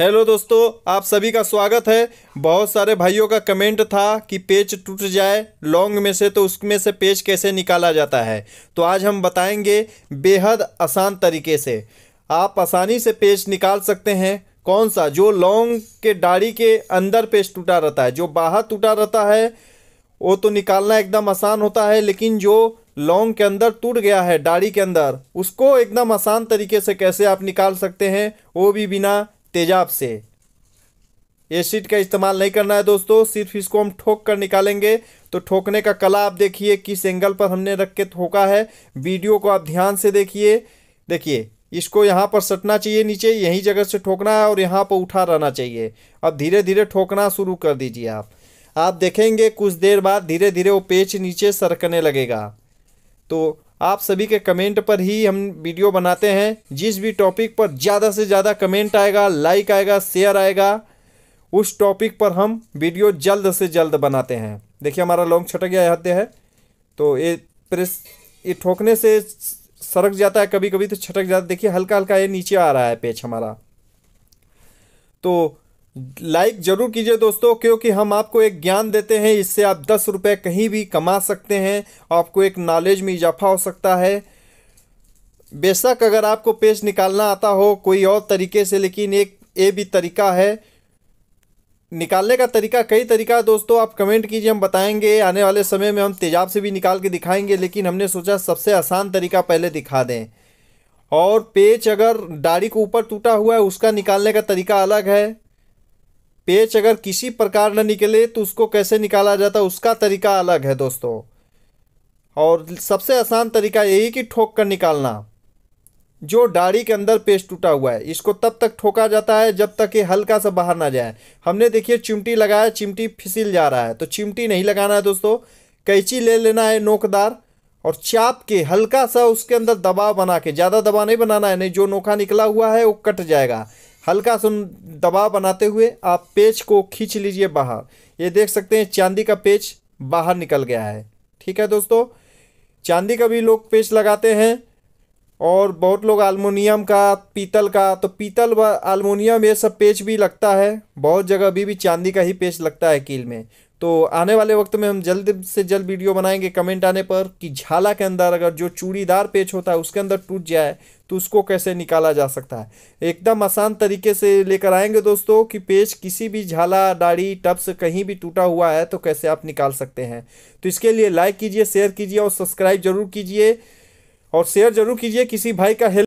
hello दोस्तों आप सभी का स्वागत है बहुत सारे भाइयों का कमेंट था कि पेज टूट जाए लॉन्ग में से तो उसमें से पेज कैसे निकाला जाता है तो आज हम बताएंगे बेहद आसान तरीके से आप आसानी से पेज निकाल सकते हैं कौन सा जो लॉन्ग के दाढ़ी के अंदर पेज टूटा रहता है जो बाहर टूटा रहता है वो तो निकालना एकदम आसान होता है लेकिन जो लॉन्ग के अंदर टूट गया है दाढ़ी के अंदर उसको एकदम आसान तरीके से कैसे आप निकाल सकते हैं वो भी बिना तेजाब से ये सीट का इस्तेमाल नहीं करना है दोस्तों सिर्फ इसको हम ठोक कर निकालेंगे तो ठोकने का कला आप देखिए किस एंगल पर हमने रख के ठोका है वीडियो को आप ध्यान से देखिए देखिए इसको यहाँ पर सटना चाहिए नीचे यही जगह से ठोकना है और यहाँ पर उठा रहना चाहिए अब धीरे धीरे ठोकना शुरू कर दीजिए आप आप देखेंगे कुछ देर बाद धीरे धीरे वो पेच नीचे सरकने लगेगा तो आप सभी के कमेंट पर ही हम वीडियो बनाते हैं जिस भी टॉपिक पर ज़्यादा से ज़्यादा कमेंट आएगा लाइक आएगा शेयर आएगा उस टॉपिक पर हम वीडियो जल्द से जल्द बनाते हैं देखिए हमारा लॉन्ग छटक गया यहाँ है तो ये प्रेस ये ठोकने से सरक जाता है कभी कभी तो छटक जाता है देखिए हल्का हल्का ये नीचे आ रहा है पेच हमारा तो लाइक ज़रूर कीजिए दोस्तों क्योंकि हम आपको एक ज्ञान देते हैं इससे आप दस रुपये कहीं भी कमा सकते हैं आपको एक नॉलेज में इजाफा हो सकता है बेशक अगर आपको पेज निकालना आता हो कोई और तरीके से लेकिन एक ये भी तरीका है निकालने का तरीका कई तरीका है दोस्तों आप कमेंट कीजिए हम बताएंगे आने वाले समय में हम तेजाब से भी निकाल के दिखाएंगे लेकिन हमने सोचा सबसे आसान तरीका पहले दिखा दें और पेच अगर दाढ़ी को ऊपर टूटा हुआ है उसका निकालने का तरीका अलग है पेच अगर किसी प्रकार न निकले तो उसको कैसे निकाला जाता उसका तरीका अलग है दोस्तों और सबसे आसान तरीका यही कि ठोक कर निकालना जो दाढ़ी के अंदर पेस्ट टूटा हुआ है इसको तब तक ठोका जाता है जब तक ये हल्का सा बाहर ना जाए हमने देखिए चिमटी लगाया चिमटी फिसल जा रहा है तो चिमटी नहीं लगाना है दोस्तों कैंची ले लेना है नोकदार और चाप के हल्का सा उसके अंदर दबाव बना के ज़्यादा दबाव नहीं बनाना है नहीं जो नोखा निकला हुआ है वो कट जाएगा हल्का सुन दबाव बनाते हुए आप पेच को खींच लीजिए बाहर ये देख सकते हैं चांदी का पेच बाहर निकल गया है ठीक है दोस्तों चांदी का भी लोग पेच लगाते हैं और बहुत लोग अल्मोनियम का पीतल का तो पीतल व अल्मोनियम ये सब पेच भी लगता है बहुत जगह अभी भी चांदी का ही पेच लगता है कील में तो आने वाले वक्त में हम जल्द से जल्द वीडियो बनाएंगे कमेंट आने पर कि झाला के अंदर अगर जो चूड़ीदार पेच होता है उसके अंदर टूट जाए तो उसको कैसे निकाला जा सकता है एकदम आसान तरीके से लेकर आएंगे दोस्तों कि पेच किसी भी झाला दाढ़ी टप्स कहीं भी टूटा हुआ है तो कैसे आप निकाल सकते हैं तो इसके लिए लाइक कीजिए शेयर कीजिए और सब्सक्राइब जरूर कीजिए और शेयर जरूर कीजिए किसी भाई का हेल्प